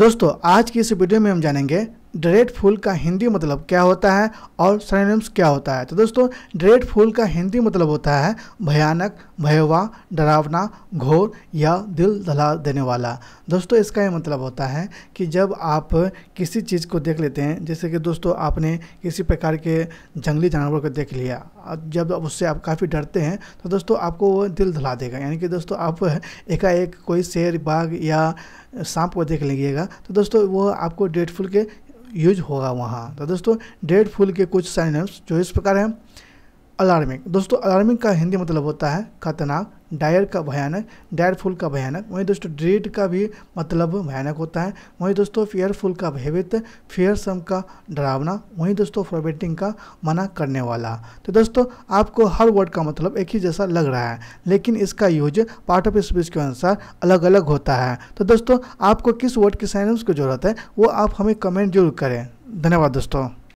दोस्तों आज की इस वीडियो में हम जानेंगे ड्रेडफुल का हिंदी मतलब क्या होता है और सैनिम्स क्या होता है तो दोस्तों ड्रेडफुल का हिंदी मतलब होता है भयानक भयवा डरावना घोर या दिल दहला देने वाला दोस्तों इसका ये मतलब होता है कि जब आप किसी चीज़ को देख लेते हैं जैसे कि दोस्तों आपने किसी प्रकार के जंगली जानवर को देख लिया जब उससे आप काफ़ी डरते हैं तो दोस्तों आपको वो दिल दहला देगा यानी कि दोस्तों आप एकाएक कोई शेर बाघ या सांप को देख लीजिएगा तो दोस्तों वो आपको डेडफुल के यूज होगा वहाँ तो दोस्तों डेड फूल के कुछ साइनम्स जो इस प्रकार हैं अलार्मिंग दोस्तों अलार्मिंग का हिंदी मतलब होता है खतरनाक डायर का भयानक डायरफुल का भयानक वहीं दोस्तों ड्रेड का भी मतलब भयानक होता है वहीं दोस्तों फेयरफुल का भयभीत फेयरसम का डरावना वहीं दोस्तों फॉरबेटिंग का मना करने वाला तो दोस्तों आपको हर वर्ड का मतलब एक ही जैसा लग रहा है लेकिन इसका यूज पार्ट ऑफ स्पीच के अनुसार अलग अलग होता है तो दोस्तों आपको किस वर्ड के साइनम्स की जरूरत है वो आप हमें कमेंट जरूर करें धन्यवाद दोस्तों